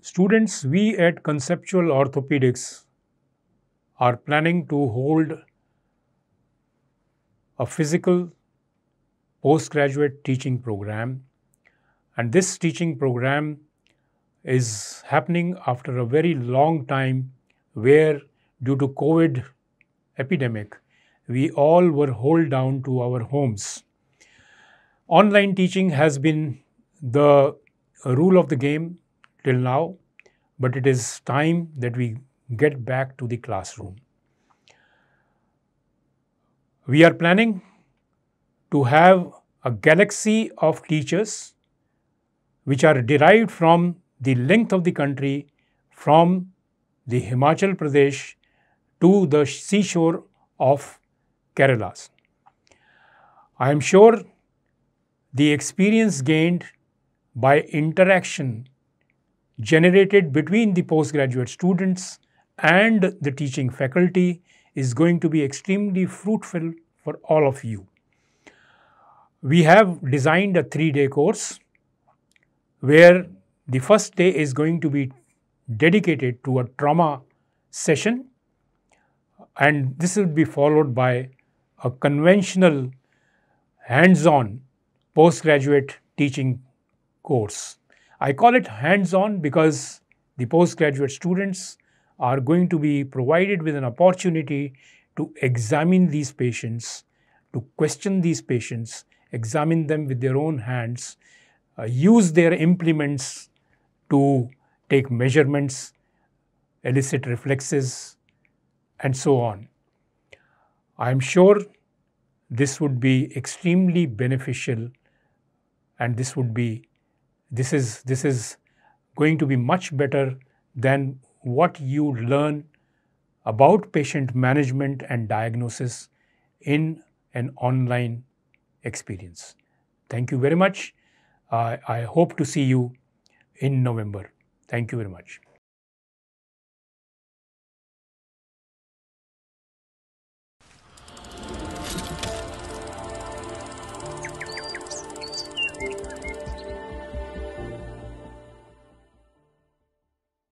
Students, we at Conceptual Orthopedics are planning to hold a physical postgraduate teaching program and this teaching program is happening after a very long time where due to covid epidemic we all were holed down to our homes online teaching has been the rule of the game till now, but it is time that we get back to the classroom. We are planning to have a galaxy of teachers which are derived from the length of the country from the Himachal Pradesh to the seashore of Kerala's. I am sure the experience gained by interaction generated between the postgraduate students and the teaching faculty is going to be extremely fruitful for all of you. We have designed a three-day course where the first day is going to be dedicated to a trauma session and this will be followed by a conventional hands-on postgraduate teaching course. I call it hands-on because the postgraduate students are going to be provided with an opportunity to examine these patients, to question these patients, examine them with their own hands, uh, use their implements to take measurements, elicit reflexes, and so on. I am sure this would be extremely beneficial and this would be this is, this is going to be much better than what you learn about patient management and diagnosis in an online experience. Thank you very much. Uh, I hope to see you in November. Thank you very much.